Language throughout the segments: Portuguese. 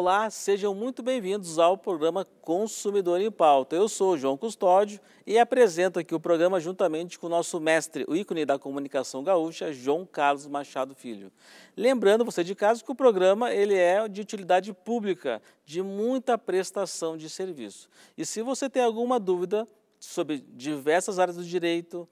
Olá, sejam muito bem-vindos ao programa Consumidor em Pauta. Eu sou o João Custódio e apresento aqui o programa juntamente com o nosso mestre, o ícone da comunicação gaúcha, João Carlos Machado Filho. Lembrando você de casa que o programa ele é de utilidade pública, de muita prestação de serviço. E se você tem alguma dúvida sobre diversas áreas do direito,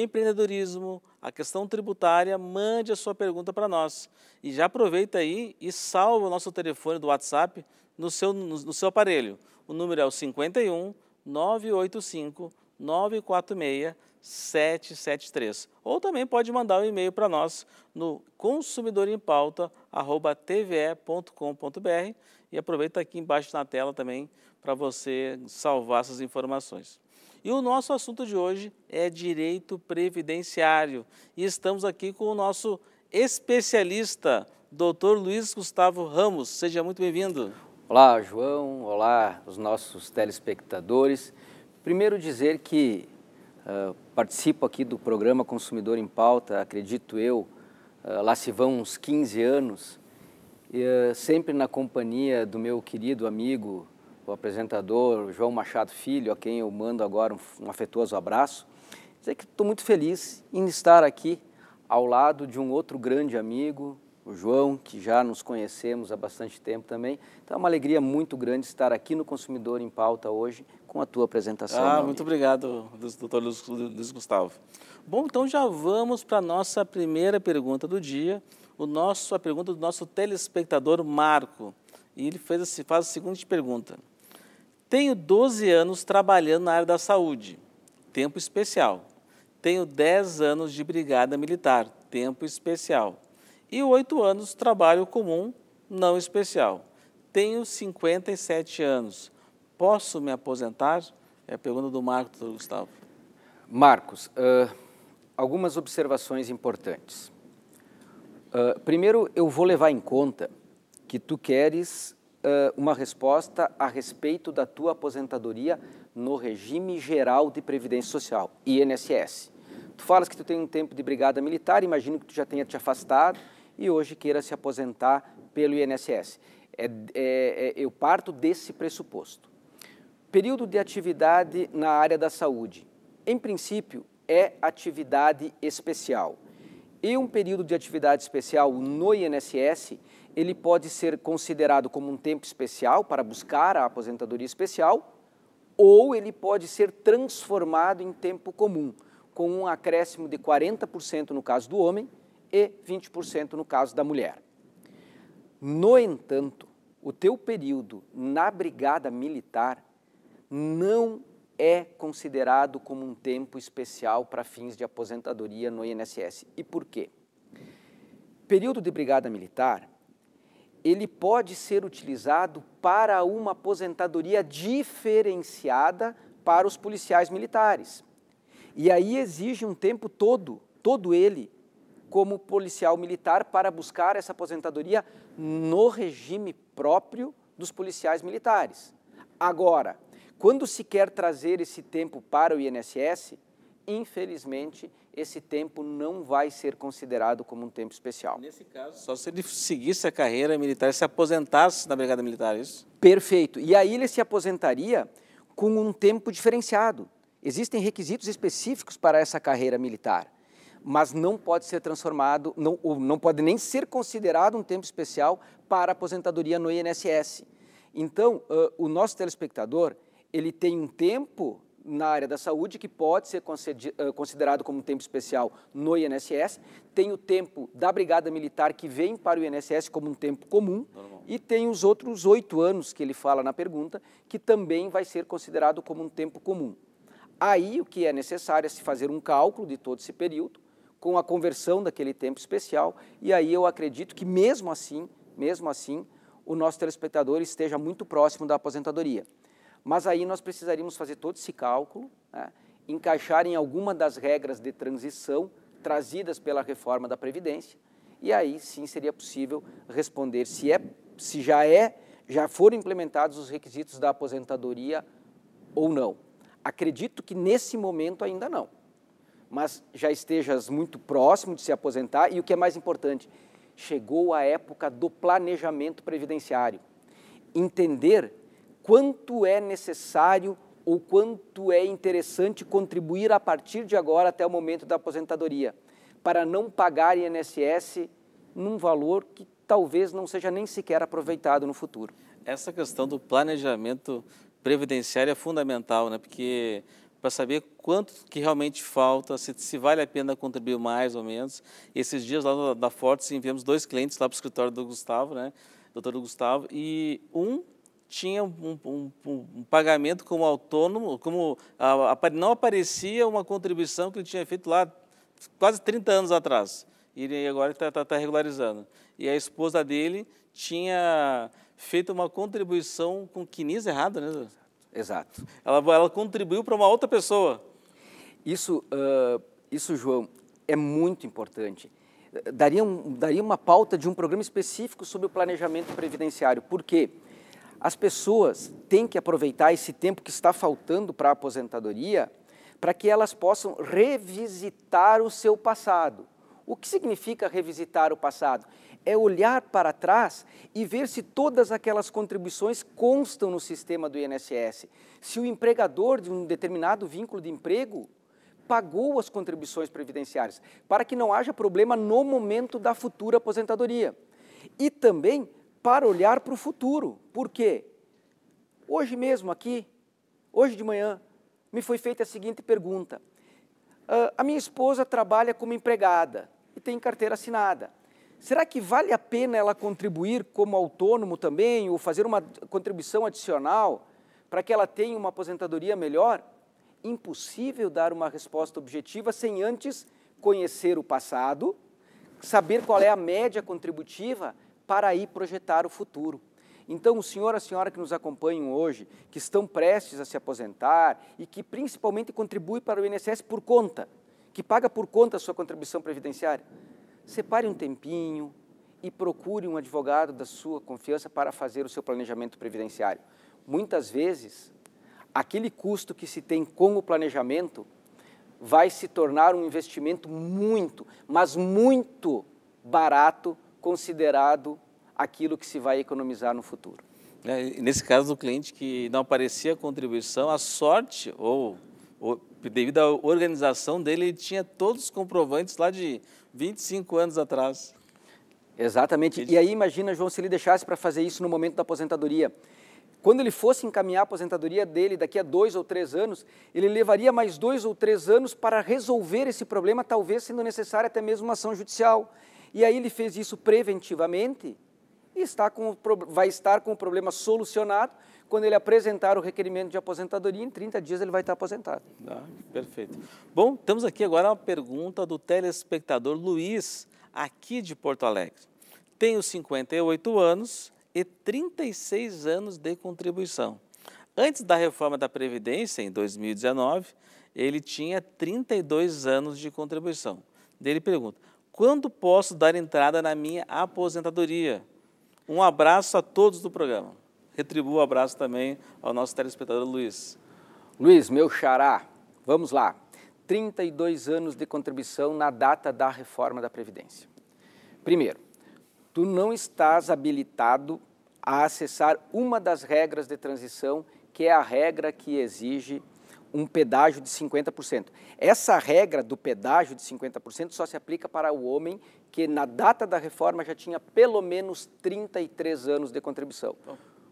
empreendedorismo, a questão tributária, mande a sua pergunta para nós. E já aproveita aí e salva o nosso telefone do WhatsApp no seu, no, no seu aparelho. O número é o 51 985 946 773. Ou também pode mandar um e-mail para nós no consumidorempauta.tve.com.br e aproveita aqui embaixo na tela também para você salvar essas informações. E o nosso assunto de hoje é direito previdenciário. E estamos aqui com o nosso especialista, doutor Luiz Gustavo Ramos. Seja muito bem-vindo. Olá, João. Olá, os nossos telespectadores. Primeiro dizer que uh, participo aqui do programa Consumidor em Pauta, acredito eu, uh, lá se vão uns 15 anos, e, uh, sempre na companhia do meu querido amigo o apresentador João Machado Filho, a quem eu mando agora um, um afetuoso abraço, dizer que estou muito feliz em estar aqui ao lado de um outro grande amigo, o João, que já nos conhecemos há bastante tempo também. Então é uma alegria muito grande estar aqui no Consumidor em Pauta hoje com a tua apresentação. Ah, muito amigo. obrigado, doutor Luiz Gustavo. Bom, então já vamos para a nossa primeira pergunta do dia, o nosso, a pergunta do nosso telespectador Marco. E ele fez, faz a seguinte pergunta. Tenho 12 anos trabalhando na área da saúde, tempo especial. Tenho 10 anos de brigada militar, tempo especial. E 8 anos trabalho comum, não especial. Tenho 57 anos. Posso me aposentar? É a pergunta do Marcos, Gustavo. Marcos, uh, algumas observações importantes. Uh, primeiro, eu vou levar em conta que tu queres uma resposta a respeito da tua aposentadoria no regime geral de previdência social, INSS. Tu falas que tu tem um tempo de brigada militar, imagino que tu já tenha te afastado e hoje queira se aposentar pelo INSS. É, é, é, eu parto desse pressuposto. Período de atividade na área da saúde. Em princípio, é atividade especial. E um período de atividade especial no INSS ele pode ser considerado como um tempo especial para buscar a aposentadoria especial, ou ele pode ser transformado em tempo comum, com um acréscimo de 40% no caso do homem e 20% no caso da mulher. No entanto, o teu período na brigada militar não é considerado como um tempo especial para fins de aposentadoria no INSS. E por quê? Período de brigada militar ele pode ser utilizado para uma aposentadoria diferenciada para os policiais militares. E aí exige um tempo todo, todo ele, como policial militar para buscar essa aposentadoria no regime próprio dos policiais militares. Agora, quando se quer trazer esse tempo para o INSS, infelizmente esse tempo não vai ser considerado como um tempo especial. Nesse caso, só se ele seguisse a carreira militar, se aposentasse na Brigada Militar, é isso? Perfeito. E aí ele se aposentaria com um tempo diferenciado. Existem requisitos específicos para essa carreira militar, mas não pode ser transformado, não, não pode nem ser considerado um tempo especial para aposentadoria no INSS. Então, uh, o nosso telespectador, ele tem um tempo na área da saúde, que pode ser eh, considerado como tempo especial no INSS, tem o tempo da Brigada Militar, que vem para o INSS como um tempo comum, Normal. e tem os outros oito anos que ele fala na pergunta, que também vai ser considerado como um tempo comum. Aí o que é necessário é se fazer um cálculo de todo esse período, com a conversão daquele tempo especial, e aí eu acredito que mesmo assim, mesmo assim, o nosso telespectador esteja muito próximo da aposentadoria. Mas aí nós precisaríamos fazer todo esse cálculo, né, encaixar em alguma das regras de transição trazidas pela reforma da Previdência, e aí sim seria possível responder se, é, se já é, já foram implementados os requisitos da aposentadoria ou não. Acredito que nesse momento ainda não, mas já estejas muito próximo de se aposentar e o que é mais importante, chegou a época do planejamento previdenciário. Entender quanto é necessário ou quanto é interessante contribuir a partir de agora até o momento da aposentadoria, para não pagar INSS num valor que talvez não seja nem sequer aproveitado no futuro. Essa questão do planejamento previdenciário é fundamental, né? Porque para saber quanto que realmente falta, se, se, vale a pena contribuir mais ou menos. Esses dias lá da Fortes enviamos dois clientes lá para o escritório do Gustavo, né? Doutor Gustavo, e um tinha um, um, um, pagamento como autônomo, como não aparecia uma contribuição que ele tinha feito lá quase 30 anos atrás. E agora está tá, tá regularizando. E a esposa dele tinha feito uma contribuição com quinis errado, né? Exato. Ela, ela contribuiu para uma outra pessoa. Isso, uh, isso, João, é muito importante. Daria, um, daria uma pauta de um programa específico sobre o planejamento previdenciário. Por quê? Porque as pessoas têm que aproveitar esse tempo que está faltando para a aposentadoria para que elas possam revisitar o seu passado. O que significa revisitar o passado? É olhar para trás e ver se todas aquelas contribuições constam no sistema do INSS. Se o empregador de um determinado vínculo de emprego pagou as contribuições previdenciárias, para que não haja problema no momento da futura aposentadoria. E também para olhar para o futuro. Por quê? Hoje mesmo aqui, hoje de manhã, me foi feita a seguinte pergunta. Uh, a minha esposa trabalha como empregada e tem carteira assinada. Será que vale a pena ela contribuir como autônomo também ou fazer uma contribuição adicional para que ela tenha uma aposentadoria melhor? Impossível dar uma resposta objetiva sem antes conhecer o passado, saber qual é a média contributiva para aí projetar o futuro. Então, o senhor e a senhora que nos acompanham hoje, que estão prestes a se aposentar e que principalmente contribui para o INSS por conta, que paga por conta a sua contribuição previdenciária, separe um tempinho e procure um advogado da sua confiança para fazer o seu planejamento previdenciário. Muitas vezes, aquele custo que se tem com o planejamento vai se tornar um investimento muito, mas muito barato considerado aquilo que se vai economizar no futuro. É, nesse caso do cliente que não aparecia a contribuição, a sorte ou, ou devido à organização dele, ele tinha todos os comprovantes lá de 25 anos atrás. Exatamente. Ele... E aí imagina, João, se ele deixasse para fazer isso no momento da aposentadoria. Quando ele fosse encaminhar a aposentadoria dele daqui a dois ou três anos, ele levaria mais dois ou três anos para resolver esse problema, talvez sendo necessária até mesmo uma ação judicial. E aí ele fez isso preventivamente e está com, vai estar com o problema solucionado quando ele apresentar o requerimento de aposentadoria, em 30 dias ele vai estar aposentado. Ah, perfeito. Bom, temos aqui agora uma pergunta do telespectador Luiz, aqui de Porto Alegre. Tenho 58 anos e 36 anos de contribuição. Antes da reforma da Previdência, em 2019, ele tinha 32 anos de contribuição. Ele pergunta, quando posso dar entrada na minha aposentadoria? Um abraço a todos do programa. Retribuo o abraço também ao nosso telespectador Luiz. Luiz, meu xará, vamos lá. 32 anos de contribuição na data da reforma da Previdência. Primeiro, tu não estás habilitado a acessar uma das regras de transição, que é a regra que exige um pedágio de 50%. Essa regra do pedágio de 50% só se aplica para o homem que na data da reforma já tinha pelo menos 33 anos de contribuição.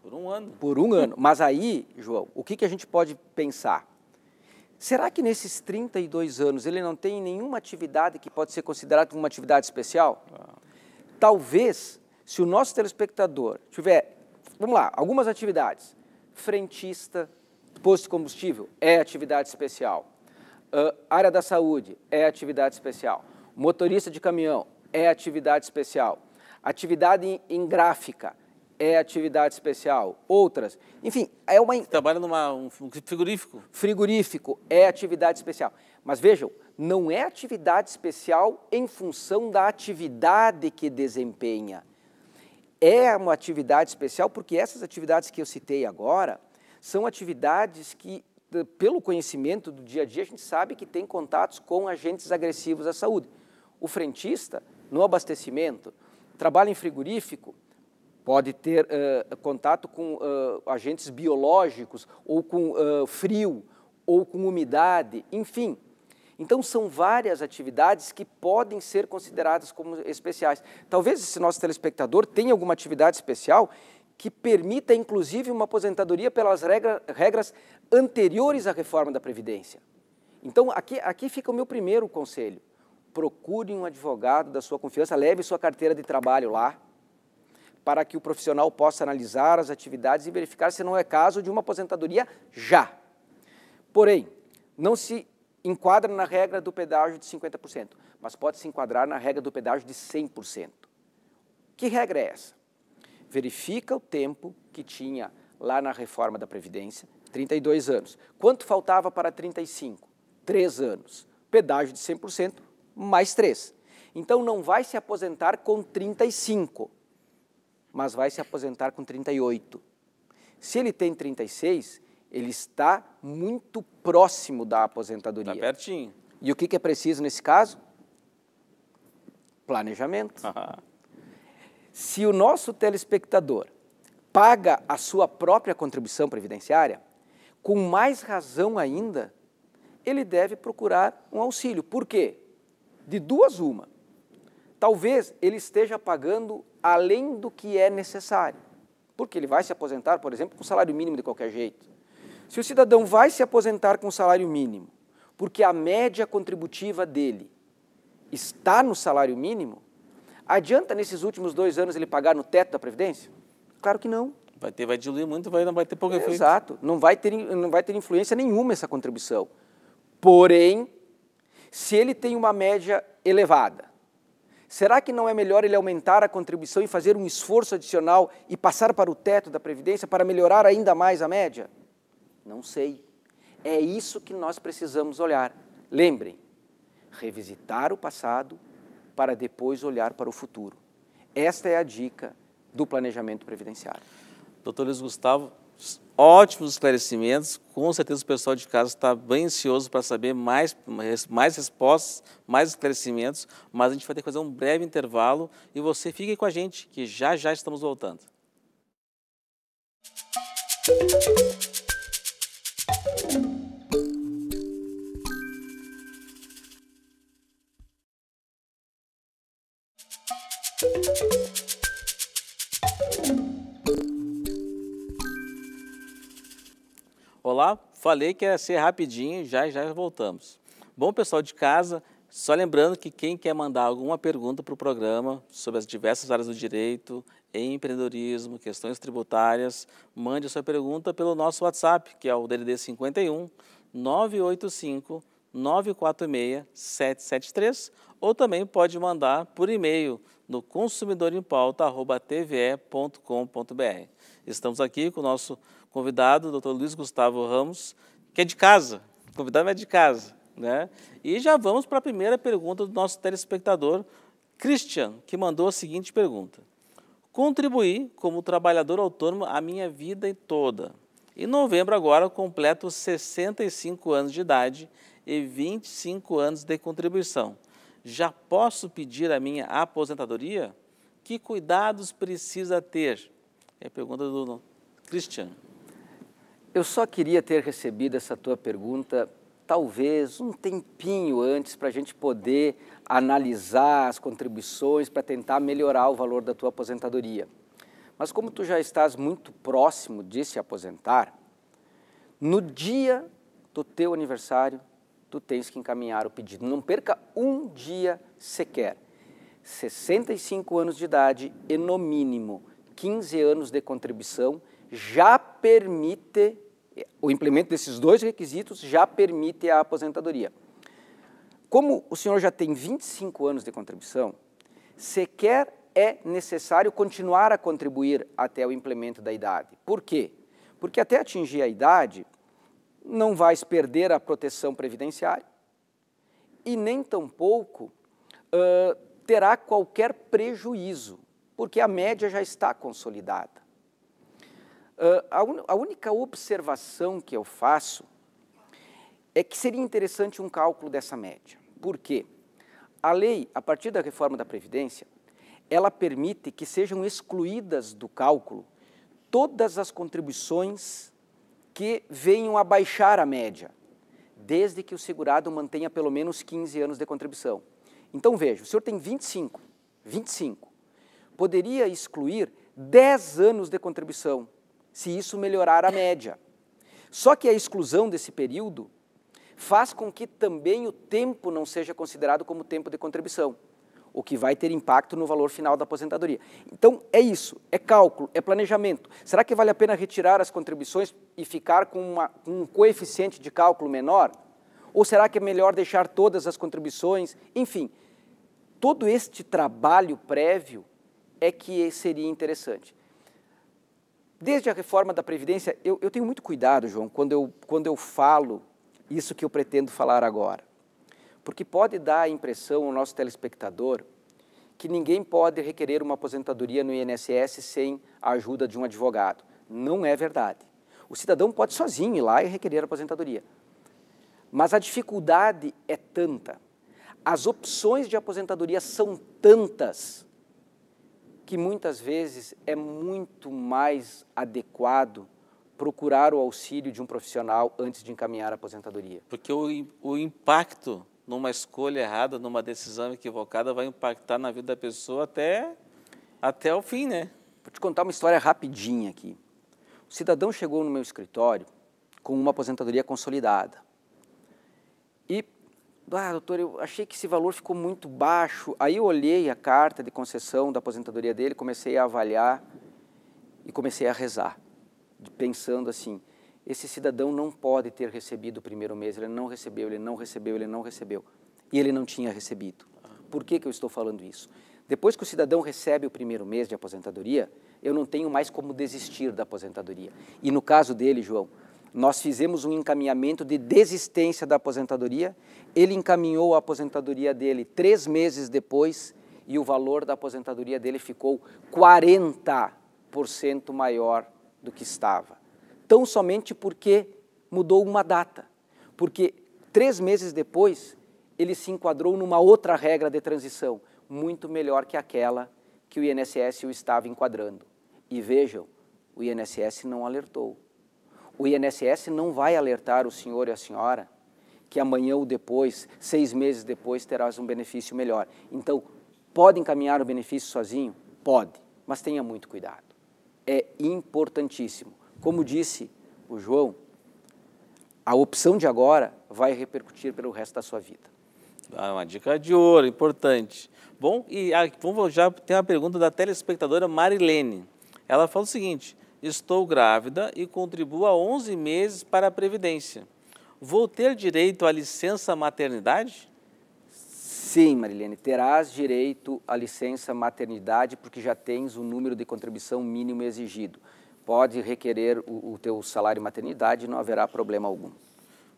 por um ano. Por um ano. Mas aí, João, o que, que a gente pode pensar? Será que nesses 32 anos ele não tem nenhuma atividade que pode ser considerada uma atividade especial? Talvez, se o nosso telespectador tiver, vamos lá, algumas atividades, frentista, Posto de combustível é atividade especial. Uh, área da saúde é atividade especial. Motorista de caminhão é atividade especial. Atividade em, em gráfica é atividade especial. Outras, enfim, é uma. trabalha numa um frigorífico? Frigorífico é atividade especial. Mas vejam, não é atividade especial em função da atividade que desempenha. É uma atividade especial porque essas atividades que eu citei agora são atividades que, pelo conhecimento do dia a dia, a gente sabe que tem contatos com agentes agressivos à saúde. O frentista, no abastecimento, trabalha em frigorífico, pode ter uh, contato com uh, agentes biológicos ou com uh, frio ou com umidade, enfim. Então são várias atividades que podem ser consideradas como especiais. Talvez esse nosso telespectador tenha alguma atividade especial que permita, inclusive, uma aposentadoria pelas regra, regras anteriores à reforma da Previdência. Então, aqui, aqui fica o meu primeiro conselho. Procure um advogado da sua confiança, leve sua carteira de trabalho lá, para que o profissional possa analisar as atividades e verificar se não é caso de uma aposentadoria já. Porém, não se enquadra na regra do pedágio de 50%, mas pode se enquadrar na regra do pedágio de 100%. Que regra é essa? verifica o tempo que tinha lá na reforma da Previdência, 32 anos. Quanto faltava para 35? três anos. Pedágio de 100%, mais três. Então não vai se aposentar com 35, mas vai se aposentar com 38. Se ele tem 36, ele está muito próximo da aposentadoria. Está pertinho. E o que, que é preciso nesse caso? Planejamento se o nosso telespectador paga a sua própria contribuição previdenciária, com mais razão ainda, ele deve procurar um auxílio. Por quê? De duas, uma. Talvez ele esteja pagando além do que é necessário, porque ele vai se aposentar, por exemplo, com salário mínimo de qualquer jeito. Se o cidadão vai se aposentar com salário mínimo, porque a média contributiva dele está no salário mínimo, Adianta nesses últimos dois anos ele pagar no teto da Previdência? Claro que não. Vai, ter, vai diluir muito, vai, não vai ter pouco efeito. Exato. Não vai, ter, não vai ter influência nenhuma essa contribuição. Porém, se ele tem uma média elevada, será que não é melhor ele aumentar a contribuição e fazer um esforço adicional e passar para o teto da Previdência para melhorar ainda mais a média? Não sei. É isso que nós precisamos olhar. Lembrem, revisitar o passado para depois olhar para o futuro. Esta é a dica do planejamento previdenciário. Doutor Luiz Gustavo, ótimos esclarecimentos. Com certeza o pessoal de casa está bem ansioso para saber mais, mais respostas, mais esclarecimentos, mas a gente vai ter que fazer um breve intervalo e você fique com a gente, que já já estamos voltando. Música Olá, falei que ia ser rapidinho, já já voltamos. Bom, pessoal de casa, só lembrando que quem quer mandar alguma pergunta para o programa sobre as diversas áreas do direito, em empreendedorismo, questões tributárias, mande a sua pergunta pelo nosso WhatsApp, que é o DDD 51 985 946 773, ou também pode mandar por e-mail no consumidor em pauta@tve.com.br. Estamos aqui com o nosso convidado, doutor Dr. Luiz Gustavo Ramos, que é de casa. O convidado é de casa, né? E já vamos para a primeira pergunta do nosso telespectador Christian, que mandou a seguinte pergunta: Contribuí como trabalhador autônomo a minha vida toda. Em novembro agora completo 65 anos de idade e 25 anos de contribuição já posso pedir a minha aposentadoria? Que cuidados precisa ter? É a pergunta do Christian. Eu só queria ter recebido essa tua pergunta, talvez um tempinho antes, para a gente poder analisar as contribuições para tentar melhorar o valor da tua aposentadoria. Mas como tu já estás muito próximo de se aposentar, no dia do teu aniversário, tu tens que encaminhar o pedido. Não perca um dia sequer. 65 anos de idade e, no mínimo, 15 anos de contribuição já permite, o implemento desses dois requisitos já permite a aposentadoria. Como o senhor já tem 25 anos de contribuição, sequer é necessário continuar a contribuir até o implemento da idade. Por quê? Porque até atingir a idade, não vais perder a proteção previdenciária e nem tampouco uh, terá qualquer prejuízo, porque a média já está consolidada. Uh, a, un, a única observação que eu faço é que seria interessante um cálculo dessa média. Por quê? A lei, a partir da reforma da Previdência, ela permite que sejam excluídas do cálculo todas as contribuições que venham a baixar a média, desde que o segurado mantenha pelo menos 15 anos de contribuição. Então veja, o senhor tem 25, 25. Poderia excluir 10 anos de contribuição, se isso melhorar a média. Só que a exclusão desse período faz com que também o tempo não seja considerado como tempo de contribuição o que vai ter impacto no valor final da aposentadoria. Então, é isso, é cálculo, é planejamento. Será que vale a pena retirar as contribuições e ficar com, uma, com um coeficiente de cálculo menor? Ou será que é melhor deixar todas as contribuições? Enfim, todo este trabalho prévio é que seria interessante. Desde a reforma da Previdência, eu, eu tenho muito cuidado, João, quando eu, quando eu falo isso que eu pretendo falar agora porque pode dar a impressão ao nosso telespectador que ninguém pode requerer uma aposentadoria no INSS sem a ajuda de um advogado. Não é verdade. O cidadão pode sozinho ir lá e requerer a aposentadoria. Mas a dificuldade é tanta, as opções de aposentadoria são tantas, que muitas vezes é muito mais adequado procurar o auxílio de um profissional antes de encaminhar a aposentadoria. Porque o, o impacto numa escolha errada, numa decisão equivocada, vai impactar na vida da pessoa até, até o fim, né? Vou te contar uma história rapidinha aqui. O cidadão chegou no meu escritório com uma aposentadoria consolidada. E, ah, doutor, eu achei que esse valor ficou muito baixo. Aí eu olhei a carta de concessão da aposentadoria dele, comecei a avaliar e comecei a rezar, pensando assim, esse cidadão não pode ter recebido o primeiro mês, ele não recebeu, ele não recebeu, ele não recebeu. E ele não tinha recebido. Por que, que eu estou falando isso? Depois que o cidadão recebe o primeiro mês de aposentadoria, eu não tenho mais como desistir da aposentadoria. E no caso dele, João, nós fizemos um encaminhamento de desistência da aposentadoria, ele encaminhou a aposentadoria dele três meses depois e o valor da aposentadoria dele ficou 40% maior do que estava tão somente porque mudou uma data. Porque três meses depois, ele se enquadrou numa outra regra de transição, muito melhor que aquela que o INSS o estava enquadrando. E vejam, o INSS não alertou. O INSS não vai alertar o senhor e a senhora que amanhã ou depois, seis meses depois, terás um benefício melhor. Então, pode encaminhar o benefício sozinho? Pode, mas tenha muito cuidado. É importantíssimo. Como disse o João, a opção de agora vai repercutir pelo resto da sua vida. Ah, uma dica de ouro, importante. Bom, e ah, vamos já tem uma pergunta da telespectadora Marilene. Ela fala o seguinte: estou grávida e contribuo há 11 meses para a Previdência. Vou ter direito à licença maternidade? Sim, Marilene, terás direito à licença maternidade porque já tens o número de contribuição mínimo exigido pode requerer o, o teu salário maternidade, não haverá problema algum.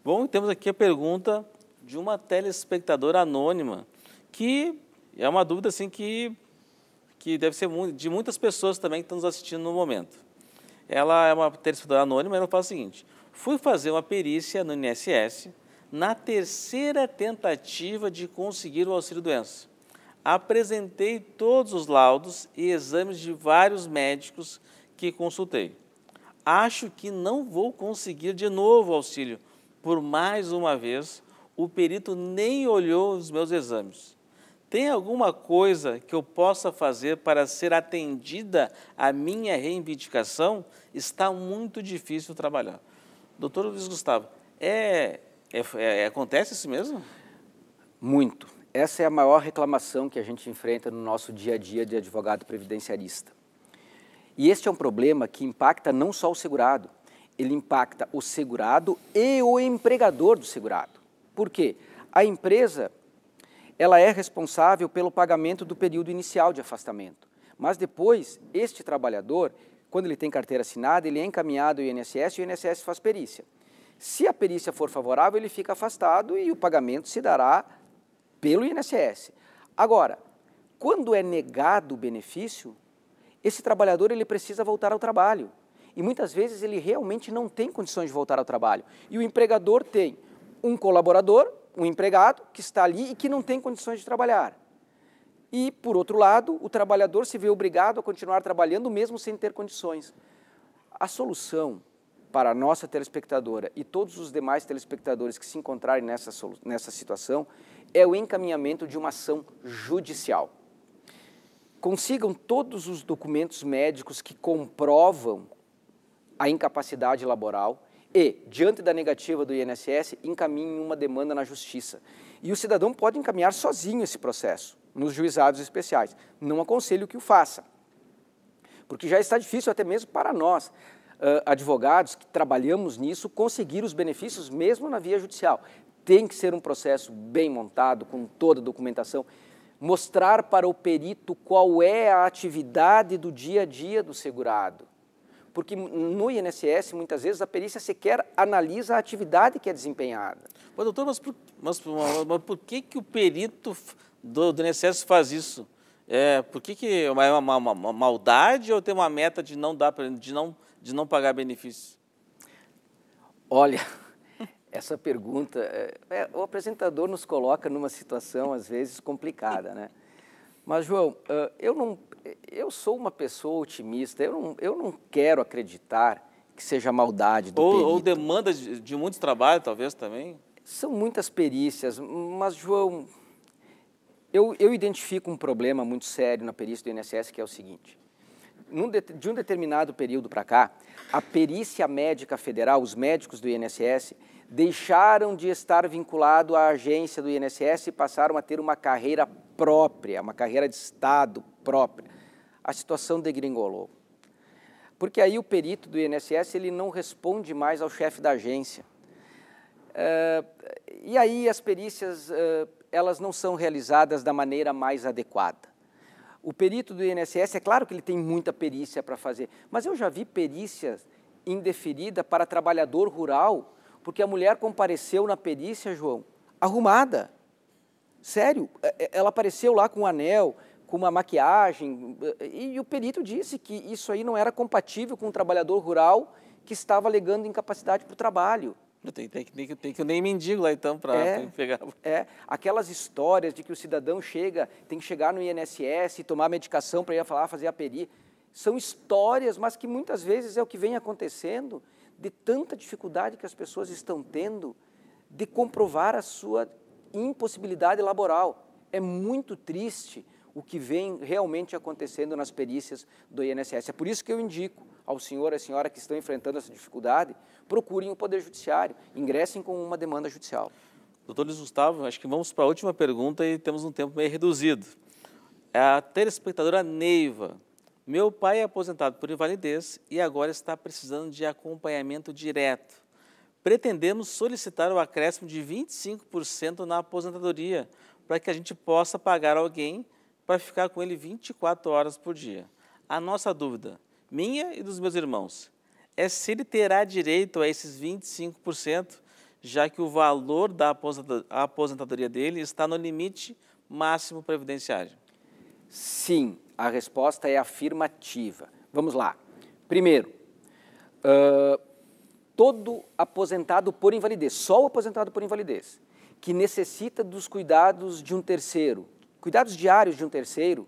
Bom, temos aqui a pergunta de uma telespectadora anônima, que é uma dúvida assim que, que deve ser de muitas pessoas também que estão nos assistindo no momento. Ela é uma telespectadora anônima, e ela fala o seguinte, fui fazer uma perícia no INSS na terceira tentativa de conseguir o auxílio-doença. Apresentei todos os laudos e exames de vários médicos que consultei. Acho que não vou conseguir de novo auxílio. Por mais uma vez, o perito nem olhou os meus exames. Tem alguma coisa que eu possa fazer para ser atendida a minha reivindicação? Está muito difícil trabalhar. Doutor Luiz Gustavo, é, é, é, acontece isso mesmo? Muito. Essa é a maior reclamação que a gente enfrenta no nosso dia a dia de advogado previdenciarista. E este é um problema que impacta não só o segurado, ele impacta o segurado e o empregador do segurado. Por quê? A empresa ela é responsável pelo pagamento do período inicial de afastamento. Mas depois, este trabalhador, quando ele tem carteira assinada, ele é encaminhado ao INSS e o INSS faz perícia. Se a perícia for favorável, ele fica afastado e o pagamento se dará pelo INSS. Agora, quando é negado o benefício, esse trabalhador ele precisa voltar ao trabalho. E muitas vezes ele realmente não tem condições de voltar ao trabalho. E o empregador tem um colaborador, um empregado, que está ali e que não tem condições de trabalhar. E, por outro lado, o trabalhador se vê obrigado a continuar trabalhando mesmo sem ter condições. A solução para a nossa telespectadora e todos os demais telespectadores que se encontrarem nessa, nessa situação é o encaminhamento de uma ação judicial consigam todos os documentos médicos que comprovam a incapacidade laboral e, diante da negativa do INSS, encaminhem uma demanda na justiça. E o cidadão pode encaminhar sozinho esse processo nos juizados especiais. Não aconselho que o faça, porque já está difícil até mesmo para nós, advogados que trabalhamos nisso, conseguir os benefícios mesmo na via judicial. Tem que ser um processo bem montado, com toda a documentação mostrar para o perito qual é a atividade do dia a dia do segurado. Porque no INSS, muitas vezes, a perícia sequer analisa a atividade que é desempenhada. Mas, doutor, mas por, mas, mas por que, que o perito do, do INSS faz isso? É, por que, que é uma, uma, uma, maldade ou tem uma meta de não, dar, de não, de não pagar benefício? Olha, essa pergunta. É, é, o apresentador nos coloca numa situação, às vezes, complicada, né? Mas, João, eu, não, eu sou uma pessoa otimista, eu não, eu não quero acreditar que seja maldade do ou, perito. Ou demanda de, de muito trabalho, talvez, também. São muitas perícias, mas, João, eu, eu identifico um problema muito sério na perícia do INSS, que é o seguinte. de um determinado período para cá, a perícia médica federal, os médicos do INSS, deixaram de estar vinculado à agência do INSS e passaram a ter uma carreira própria, uma carreira de Estado própria. A situação degringolou. Porque aí o perito do INSS ele não responde mais ao chefe da agência. Uh, e aí as perícias uh, elas não são realizadas da maneira mais adequada. O perito do INSS, é claro que ele tem muita perícia para fazer, mas eu já vi perícias indeferida para trabalhador rural porque a mulher compareceu na perícia, João, arrumada. Sério, é, é, ela apareceu lá com um anel, com uma maquiagem, e o perito disse que isso aí não era compatível com um trabalhador rural que estava alegando incapacidade para o trabalho. Tem, tem, tem, tem, que nem mendigo lá então para é, pegar. É, aquelas histórias de que o cidadão chega, tem que chegar no INSS e tomar medicação para ir falar, fazer a peri. São histórias, mas que muitas vezes é o que vem acontecendo de tanta dificuldade que as pessoas estão tendo de comprovar a sua impossibilidade laboral. É muito triste o que vem realmente acontecendo nas perícias do INSS. É por isso que eu indico ao senhor e à senhora que estão enfrentando essa dificuldade, procurem o Poder Judiciário, ingressem com uma demanda judicial. Doutor Luiz Gustavo, acho que vamos para a última pergunta e temos um tempo meio reduzido. É a telespectadora Neiva meu pai é aposentado por invalidez e agora está precisando de acompanhamento direto. Pretendemos solicitar o acréscimo de 25% na aposentadoria, para que a gente possa pagar alguém para ficar com ele 24 horas por dia. A nossa dúvida, minha e dos meus irmãos, é se ele terá direito a esses 25%, já que o valor da aposentadoria dele está no limite máximo previdenciário. Sim, a resposta é afirmativa. Vamos lá. Primeiro, uh, todo aposentado por invalidez, só o aposentado por invalidez, que necessita dos cuidados de um terceiro, cuidados diários de um terceiro,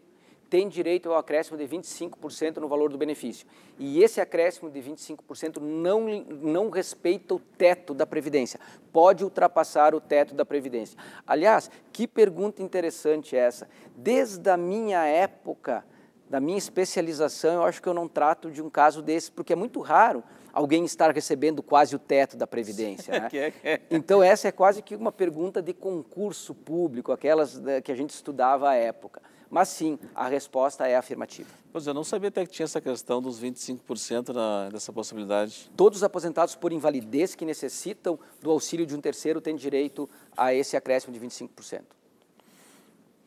tem direito ao acréscimo de 25% no valor do benefício. E esse acréscimo de 25% não, não respeita o teto da Previdência. Pode ultrapassar o teto da Previdência. Aliás, que pergunta interessante é essa. Desde a minha época, da minha especialização, eu acho que eu não trato de um caso desse, porque é muito raro alguém estar recebendo quase o teto da Previdência. Né? É, é. Então, essa é quase que uma pergunta de concurso público, aquelas né, que a gente estudava à época. Mas sim, a resposta é afirmativa. Pois é, eu não sabia até que tinha essa questão dos 25% na, dessa possibilidade. Todos os aposentados por invalidez que necessitam do auxílio de um terceiro têm direito a esse acréscimo de 25%.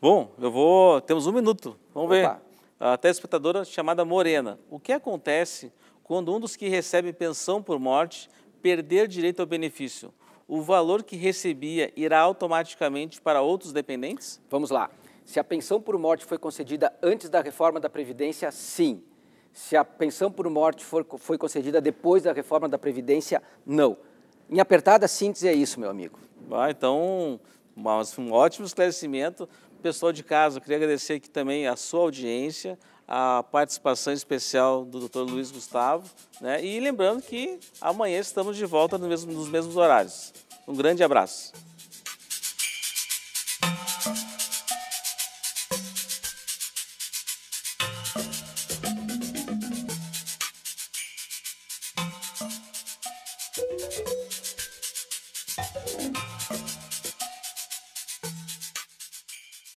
Bom, eu vou. Temos um minuto. Vamos Opa. ver. A telespectadora chamada Morena. O que acontece quando um dos que recebe pensão por morte perder direito ao benefício? O valor que recebia irá automaticamente para outros dependentes? Vamos lá. Se a pensão por morte foi concedida antes da reforma da Previdência, sim. Se a pensão por morte for, foi concedida depois da reforma da Previdência, não. Em apertada síntese é isso, meu amigo. Ah, então, um ótimo esclarecimento. Pessoal de casa, eu queria agradecer aqui também a sua audiência, a participação especial do Dr. Luiz Gustavo. Né? E lembrando que amanhã estamos de volta nos mesmos horários. Um grande abraço.